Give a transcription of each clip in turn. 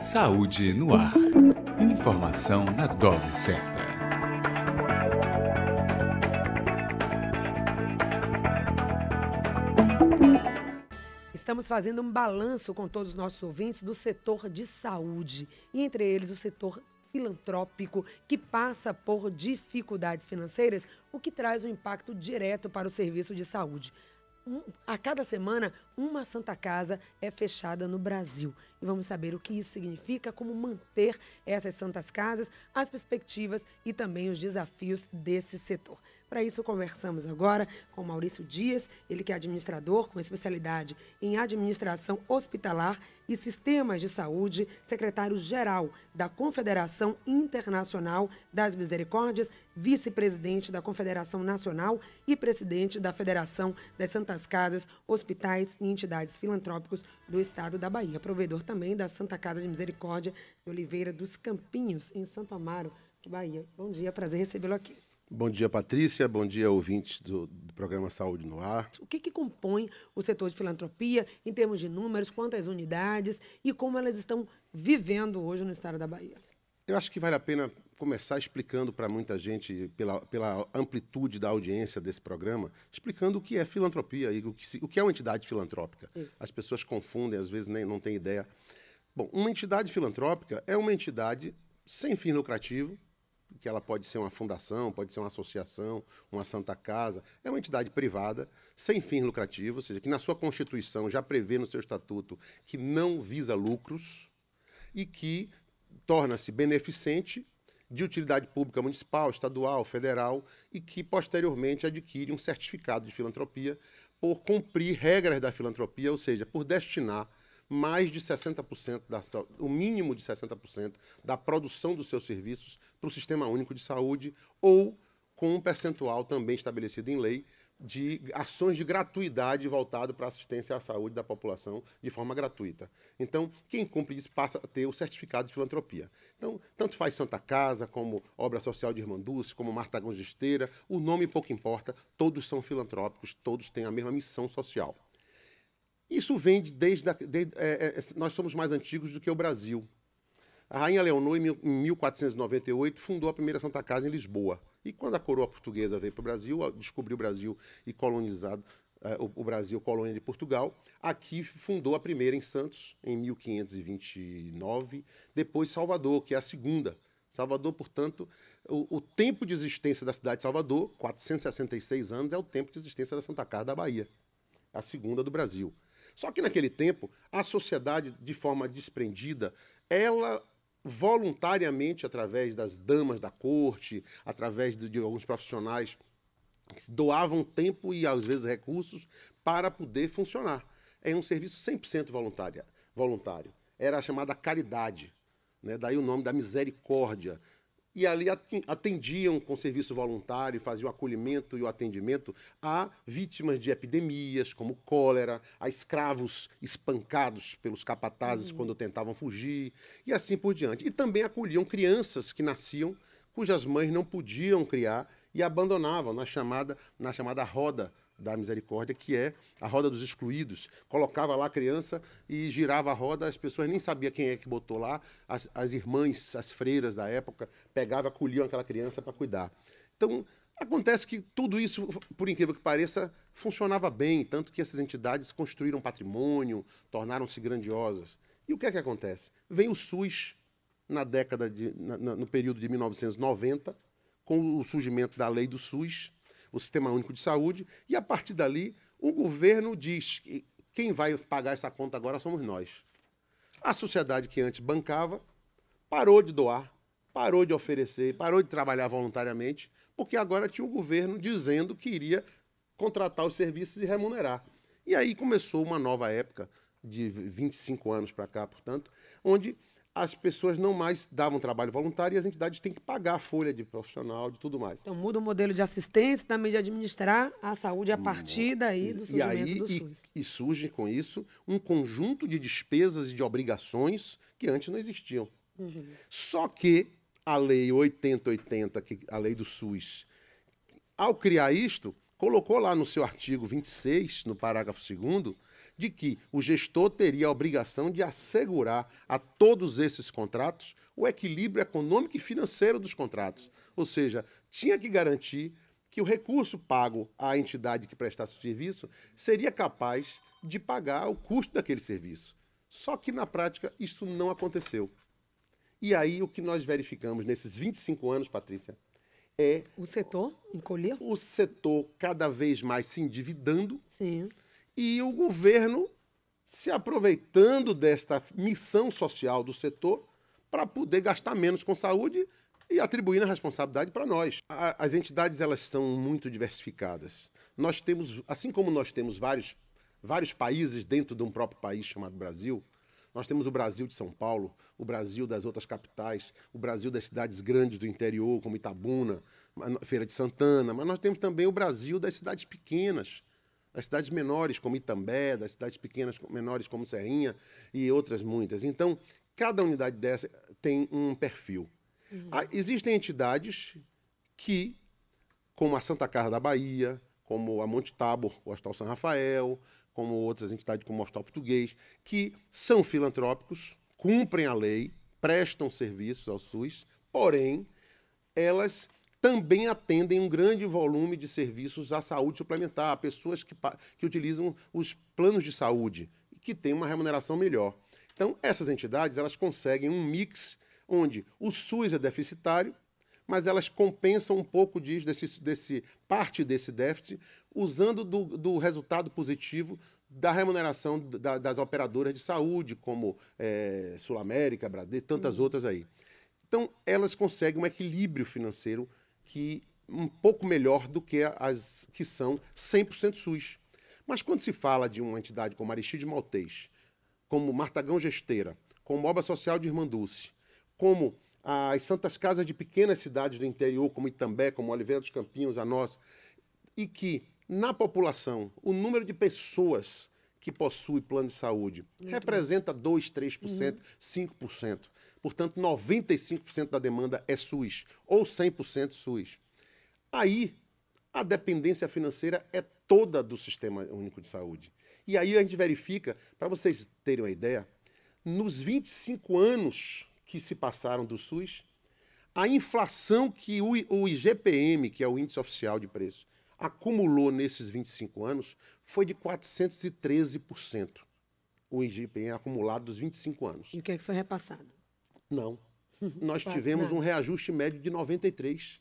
Saúde no ar. Informação na dose certa. Estamos fazendo um balanço com todos os nossos ouvintes do setor de saúde e entre eles o setor filantrópico que passa por dificuldades financeiras, o que traz um impacto direto para o serviço de saúde um, a cada semana, uma Santa Casa é fechada no Brasil e vamos saber o que isso significa, como manter essas santas casas, as perspectivas e também os desafios desse setor. Para isso, conversamos agora com Maurício Dias, ele que é administrador com especialidade em administração hospitalar e sistemas de saúde, secretário-geral da Confederação Internacional das Misericórdias, vice-presidente da Confederação Nacional e presidente da Federação das Santas Casas, Hospitais e Entidades Filantrópicos do estado da Bahia. Provedor também da Santa Casa de Misericórdia de Oliveira dos Campinhos, em Santo Amaro, Bahia. Bom dia, prazer recebê-lo aqui. Bom dia, Patrícia. Bom dia, ouvintes do, do, programa Saúde no Ar. O que, que compõe o setor de filantropia em termos de números, quantas unidades e como elas estão vivendo hoje no estado da Bahia? Eu acho que vale a pena começar explicando para muita gente, pela, pela amplitude da audiência desse programa, explicando o que é filantropia e o que, se, o que é uma entidade filantrópica. Isso. As pessoas confundem, às vezes nem, não têm ideia. Bom, uma entidade filantrópica é uma entidade sem fim lucrativo, que ela pode ser uma fundação, pode ser uma associação, uma santa casa, é uma entidade privada, sem fim lucrativo, ou seja, que na sua Constituição já prevê no seu estatuto que não visa lucros e que torna-se beneficente de utilidade pública municipal, estadual, federal e que posteriormente adquire um certificado de filantropia por cumprir regras da filantropia, ou seja, por destinar mais de 60%, da, o mínimo de 60% da produção dos seus serviços para o Sistema Único de Saúde ou com um percentual também estabelecido em lei de ações de gratuidade voltado para assistência à saúde da população de forma gratuita. Então, quem cumpre isso passa a ter o certificado de filantropia. Então, tanto faz Santa Casa, como Obra Social de Irmanduce, como Martagão de Esteira, o nome pouco importa, todos são filantrópicos, todos têm a mesma missão social. Isso vem de, desde... A, é, é, é, nós somos mais antigos do que o Brasil. A Rainha Leonor, em 1498, fundou a primeira Santa Casa em Lisboa. E quando a coroa portuguesa veio para o Brasil, descobriu o Brasil e colonizado uh, o, Brasil, colônia de Portugal, aqui fundou a primeira em Santos, em 1529, depois Salvador, que é a segunda. Salvador, portanto, o, o tempo de existência da cidade de Salvador, 466 anos, é o tempo de existência da Santa Casa da Bahia, a segunda do Brasil. Só que naquele tempo, a sociedade, de forma desprendida, ela voluntariamente, através das damas da corte, através de, de alguns profissionais que doavam tempo e às vezes recursos para poder funcionar. É um serviço 100% voluntário. Era a chamada caridade, né? daí o nome da misericórdia, e ali atendiam com serviço voluntário, faziam o acolhimento e o atendimento a vítimas de epidemias como cólera, a escravos espancados pelos capatazes uhum. quando tentavam fugir e assim por diante. E também acolhiam crianças que nasciam cujas mães não podiam criar e abandonavam na chamada, na chamada roda da Misericórdia, que é a roda dos excluídos. Colocava lá a criança e girava a roda, as pessoas nem sabiam quem é que botou lá. As, as irmãs, as freiras da época, pegavam, acolhiam aquela criança para cuidar. Então, Acontece que tudo isso, por incrível que pareça, funcionava bem, tanto que essas entidades construíram patrimônio, tornaram-se grandiosas. E o que é que acontece? Vem o SUS na década de, na, no período de 1990, com o surgimento da lei do SUS, o Sistema Único de Saúde, e a partir dali o governo diz que quem vai pagar essa conta agora somos nós. A sociedade que antes bancava parou de doar, parou de oferecer, parou de trabalhar voluntariamente, porque agora tinha o governo dizendo que iria contratar os serviços e remunerar. E aí começou uma nova época, de 25 anos para cá, portanto, onde as pessoas não mais davam trabalho voluntário e as entidades têm que pagar a folha de profissional, de tudo mais. Então muda o modelo de assistência também de administrar a saúde a partir daí do surgimento e aí, do SUS. E, e surge com isso um conjunto de despesas e de obrigações que antes não existiam. Uhum. Só que a lei 8080, que a lei do SUS, ao criar isto, colocou lá no seu artigo 26, no parágrafo 2, de que o gestor teria a obrigação de assegurar a todos esses contratos o equilíbrio econômico e financeiro dos contratos. Ou seja, tinha que garantir que o recurso pago à entidade que prestasse o serviço seria capaz de pagar o custo daquele serviço. Só que na prática isso não aconteceu. E aí o que nós verificamos nesses 25 anos, Patrícia, é. O setor encolher? O setor cada vez mais se endividando. Sim. E o governo se aproveitando desta missão social do setor para poder gastar menos com saúde e atribuindo a responsabilidade para nós. A, as entidades elas são muito diversificadas. Nós temos, assim como nós temos vários vários países dentro de um próprio país chamado Brasil, nós temos o Brasil de São Paulo, o Brasil das outras capitais, o Brasil das cidades grandes do interior, como Itabuna, Feira de Santana, mas nós temos também o Brasil das cidades pequenas, das cidades menores, como Itambé, das cidades pequenas menores, como Serrinha e outras muitas. Então, cada unidade dessa tem um perfil. Uhum. Há, ah, existem entidades que, como a Santa Casa da Bahia, como a Monte Tabor, o Hospital São Rafael, como outras entidades como o Hospital Português, que são filantrópicos, cumprem a lei, prestam serviços ao SUS, porém, elas também atendem um grande volume de serviços à saúde suplementar, a pessoas que, que utilizam os planos de saúde, que têm uma remuneração melhor. Então, essas entidades elas conseguem um mix onde o SUS é deficitário, mas elas compensam um pouco disso, desse, desse, parte desse déficit, usando do, do resultado positivo da remuneração da, das operadoras de saúde, como é, Sul América, Bradesco, tantas uhum. outras aí. Então, elas conseguem um equilíbrio financeiro que um pouco melhor do que as que são 100% SUS. Mas quando se fala de uma entidade como Aristide Maltês, como Martagão Gesteira, como Oba Social de Irmandulce, como as santas casas de pequenas cidades do interior, como Itambé, como Oliveira dos Campinhos, a nós, e que na população o número de pessoas que possui plano de saúde Muito representa bom. 2, 3%, uhum. 5%. Portanto, 95% da demanda é SUS ou 100% SUS. Aí a dependência financeira é toda do Sistema Único de Saúde. E aí a gente verifica, para vocês terem uma ideia, nos 25 anos que se passaram do SUS, a inflação que o IGPM, que é o Índice Oficial de Preços, acumulou nesses 25 anos foi de 413%. O IGPM acumulado dos 25 anos. E o que, é que foi repassado? Não. Nós tivemos um reajuste médio de 93%.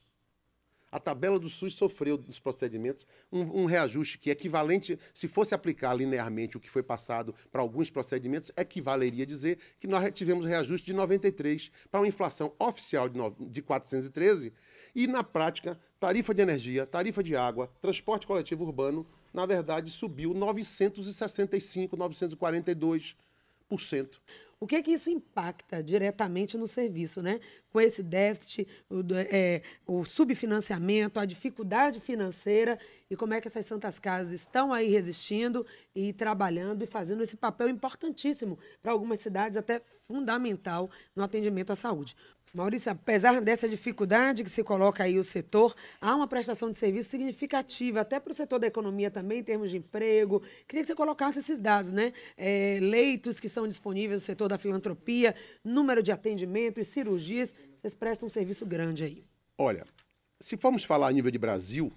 A tabela do SUS sofreu nos procedimentos um, um, reajuste que é equivalente, se fosse aplicar linearmente o que foi passado para alguns procedimentos, equivaleria é a dizer que nós tivemos reajuste de 93 para uma inflação oficial de, no, de 413 e, na prática, tarifa de energia, tarifa de água, transporte coletivo urbano, na verdade, subiu 965, 942%. O que é que isso impacta diretamente no serviço, né? Com esse déficit, o, é, o subfinanciamento, a dificuldade financeira e como é que essas santas casas estão aí resistindo e trabalhando e fazendo esse papel importantíssimo para algumas cidades, até fundamental no atendimento à saúde. Maurício, apesar dessa dificuldade que se coloca aí o setor, há uma prestação de serviço significativa, até para o setor da economia também, em termos de emprego. Queria que você colocasse esses dados, né? É, leitos que são disponíveis no setor da filantropia, número de atendimentos, e cirurgias. Vocês prestam um serviço grande aí. Olha, se formos falar a nível de Brasil,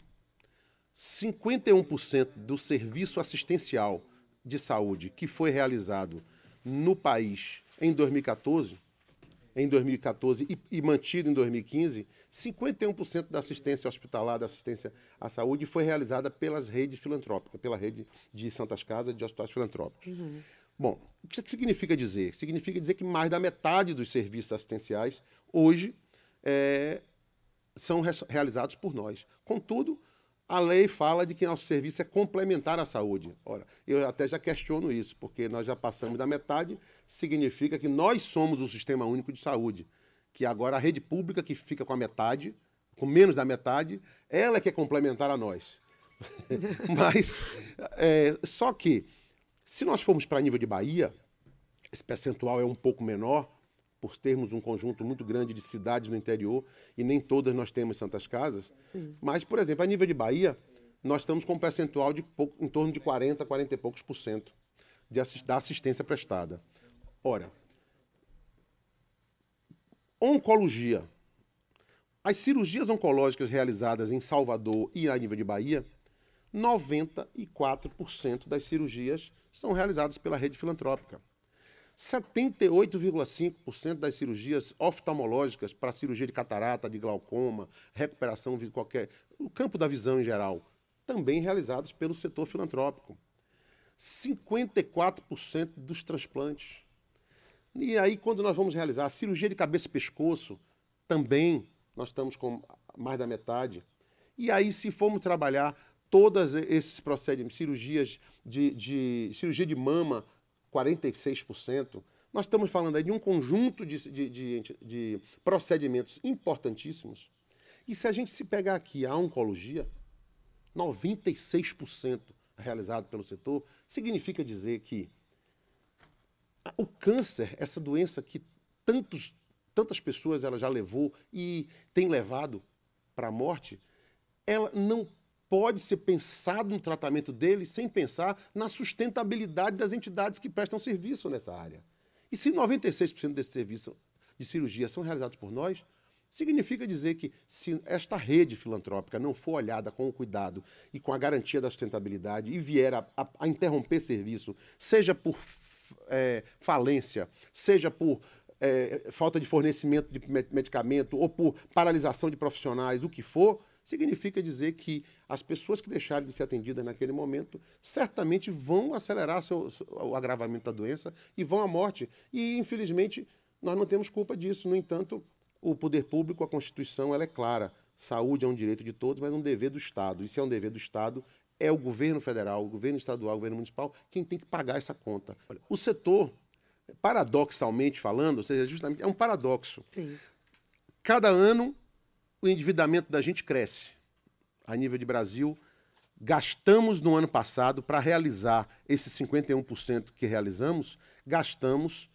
51% do serviço assistencial de saúde que foi realizado no país em 2014 em 2014 e, e mantido em 2015, 51% da assistência hospitalar, da assistência à saúde, foi realizada pelas redes filantrópicas, pela rede de Santas Casas de hospitais filantrópicos. Uhum. Bom, o que significa dizer? Significa dizer que mais da metade dos serviços assistenciais hoje é, são re realizados por nós. Contudo, a lei fala de que nosso serviço é complementar à saúde. Ora, eu até já questiono isso, porque nós já passamos da metade, significa que nós somos o sistema único de saúde, que agora a rede pública que fica com a metade, com menos da metade, ela é que é complementar a nós. Mas, é, só que, se nós formos para nível de Bahia, esse percentual é um pouco menor, por termos um conjunto muito grande de cidades no interior e nem todas nós temos santas casas. Sim. Mas, por exemplo, a nível de Bahia, nós estamos com um percentual de pouco, em torno de 40, 40 e poucos por cento de assist, da assistência prestada. Ora, oncologia. As cirurgias oncológicas realizadas em Salvador e a nível de Bahia, 94% das cirurgias são realizadas pela rede filantrópica. 78,5% das cirurgias oftalmológicas para cirurgia de catarata, de glaucoma, recuperação de qualquer. o campo da visão em geral, também realizadas pelo setor filantrópico. 54% dos transplantes. E aí, quando nós vamos realizar a cirurgia de cabeça e pescoço, também nós estamos com mais da metade. E aí, se formos trabalhar todos esses procedimentos, cirurgias de, de cirurgia de mama, 46%, nós estamos falando aí de um conjunto de, de, de, de procedimentos importantíssimos. E se a gente se pegar aqui a oncologia, 96% realizado pelo setor, significa dizer que o câncer, essa doença que tantos, tantas pessoas ela já levou e tem levado para a morte, ela não pode ser pensado no tratamento dele sem pensar na sustentabilidade das entidades que prestam serviço nessa área. E se 96% desse serviço de cirurgia são realizados por nós, significa dizer que se esta rede filantrópica não for olhada com o cuidado e com a garantia da sustentabilidade e vier a, a, a interromper serviço, seja por é, falência, seja por é, falta de fornecimento de medicamento ou por paralisação de profissionais, o que for, significa dizer que as pessoas que deixarem de ser atendidas naquele momento certamente vão acelerar seu, o agravamento da doença e vão à morte. E, infelizmente, nós não temos culpa disso. No entanto, o poder público, a Constituição, ela é clara. Saúde é um direito de todos, mas é um dever do Estado. E se é um dever do Estado, é o governo federal, o governo estadual, o governo municipal quem tem que pagar essa conta. Olha, o setor, paradoxalmente falando, ou seja, justamente é um paradoxo. Sim. Cada ano o endividamento da gente cresce. A nível de Brasil, gastamos no ano passado para realizar esses 51% que realizamos, gastamos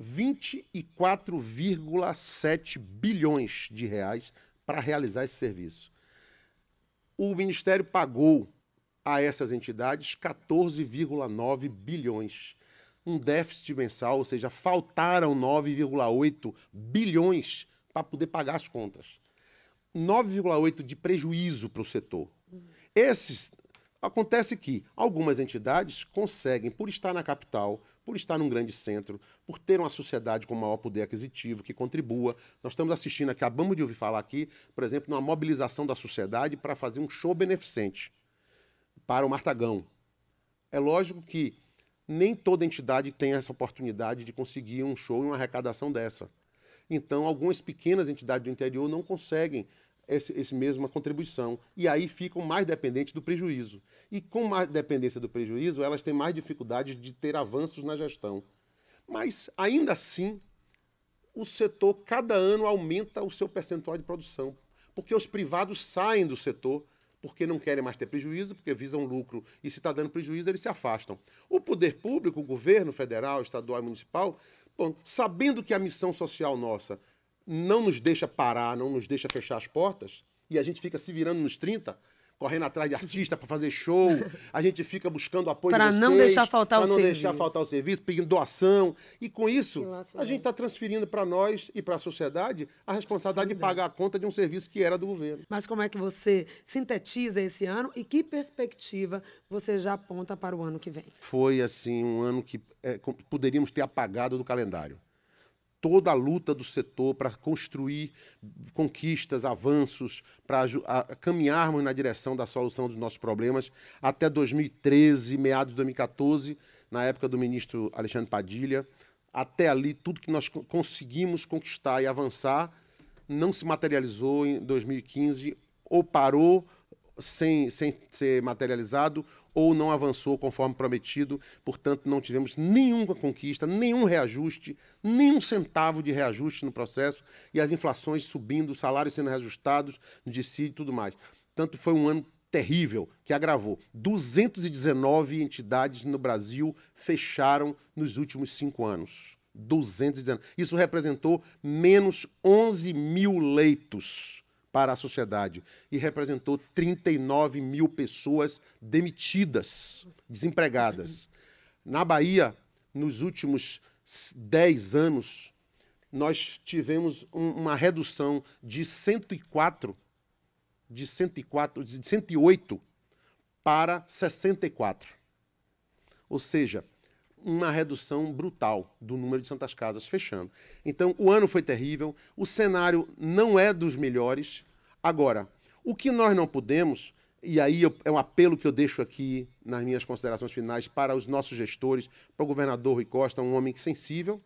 24,7 bilhões de reais para realizar esse serviço. O Ministério pagou a essas entidades 14,9 bilhões. Um déficit mensal, ou seja, faltaram 9,8 bilhões para poder pagar as contas. 9,8% de prejuízo para o setor. Esses. Acontece que algumas entidades conseguem, por estar na capital, por estar num grande centro, por ter uma sociedade com maior poder aquisitivo, que contribua. Nós estamos assistindo, acabamos de ouvir falar aqui, por exemplo, numa mobilização da sociedade para fazer um show beneficente para o Martagão. É lógico que nem toda entidade tem essa oportunidade de conseguir um show e uma arrecadação dessa. Então, algumas pequenas entidades do interior não conseguem esse, esse mesma contribuição e aí ficam mais dependentes do prejuízo. E com mais dependência do prejuízo, elas têm mais dificuldades de ter avanços na gestão. Mas, ainda assim, o setor, cada ano, aumenta o seu percentual de produção, porque os privados saem do setor porque não querem mais ter prejuízo, porque visam lucro e se está dando prejuízo, eles se afastam. O poder público, o governo federal, estadual e municipal, Bom, sabendo que a missão social nossa não nos deixa parar, não nos deixa fechar as portas, e a gente fica se virando nos 30, correndo atrás de artista para fazer show. A gente fica buscando apoio para não deixar faltar o serviço, para não deixar faltar o serviço, pedindo doação. E com isso, a né? gente está transferindo para nós e para a sociedade a responsabilidade de pagar a conta de um serviço que era do governo. Mas como é que você sintetiza esse ano e que perspectiva você já aponta para o ano que vem? Foi assim um ano que é, poderíamos ter apagado do calendário toda a luta do setor para construir conquistas, avanços, para caminharmos na direção da solução dos nossos problemas até 2013, meados de 2014, na época do ministro Alexandre Padilha. Até ali, tudo que nós conseguimos conquistar e avançar não se materializou em 2015 ou parou sem, sem ser materializado ou não avançou conforme prometido, portanto, não tivemos nenhuma conquista, nenhum reajuste, nenhum centavo de reajuste no processo e as inflações subindo, os salários sendo reajustados no dissídio e tudo mais. Tanto foi um ano terrível que agravou. 219 entidades no Brasil fecharam nos últimos cinco anos. 219. Isso representou menos 11 mil leitos para a sociedade e representou 39 mil pessoas demitidas, desempregadas. Na Bahia, nos últimos 10 anos, nós tivemos um, uma redução de 104, de 104, de 108 para 64. Ou seja, uma redução brutal do número de santas casas fechando. Então, o ano foi terrível, o cenário não é dos melhores. Agora, o que nós não podemos, e aí eu, é um apelo que eu deixo aqui nas minhas considerações finais para os nossos gestores, para o governador Rui Costa, um homem sensível,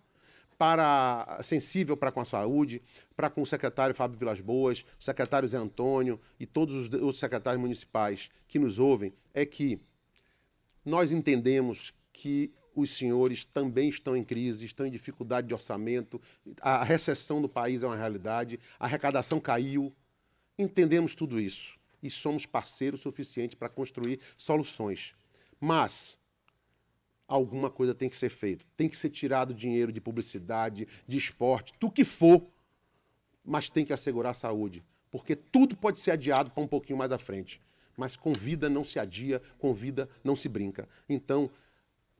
para sensível para com a saúde, para com o secretário Fábio Vilas Boas, o secretário Zé Antônio e todos os outros secretários municipais que nos ouvem, é que nós entendemos que os senhores também estão em crise, estão em dificuldade de orçamento, a recessão do país é uma realidade, a arrecadação caiu. Entendemos tudo isso e somos parceiros suficientes para construir soluções. Mas alguma coisa tem que ser feita. Tem que ser tirado dinheiro de publicidade, de esporte, do que for, mas tem que assegurar a saúde, porque tudo pode ser adiado para um pouquinho mais à frente. Mas com vida não se adia, com vida não se brinca. Então,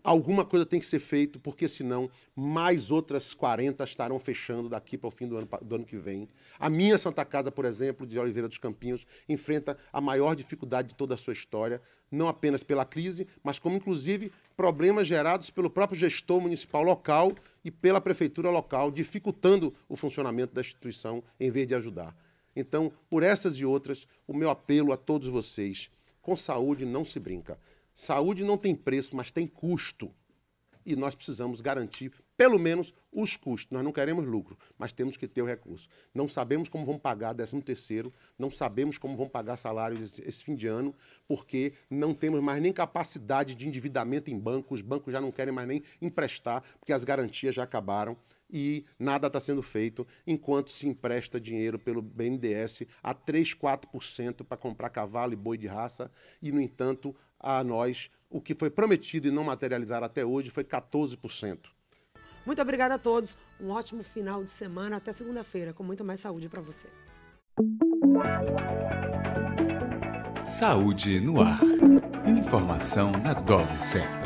alguma coisa tem que ser feito, porque senão mais outras 40 estarão fechando daqui para o fim do ano, do ano que vem. A minha Santa Casa, por exemplo, de Oliveira dos Campinhos, enfrenta a maior dificuldade de toda a sua história, não apenas pela crise, mas como inclusive problemas gerados pelo próprio gestor municipal local e pela prefeitura local, dificultando o funcionamento da instituição em vez de ajudar. Então, por essas e outras, o meu apelo a todos vocês, com saúde não se brinca. Saúde não tem preço, mas tem custo. E nós precisamos garantir, pelo menos, os custos. Nós não queremos lucro, mas temos que ter o recurso. Não sabemos como vão pagar 13 terceiro, não sabemos como vão pagar salários esse, fim de ano, porque não temos mais nem capacidade de endividamento em bancos, os bancos já não querem mais nem emprestar, porque as garantias já acabaram e nada está sendo feito, enquanto se empresta dinheiro pelo BNDES a 3, 4% para comprar cavalo e boi de raça, e, no entanto, a nós, o que foi prometido e não materializar até hoje foi 14%. Muito obrigada a todos, um ótimo final de semana, até segunda-feira, com muito mais saúde para você. Saúde no ar. Informação na dose certa.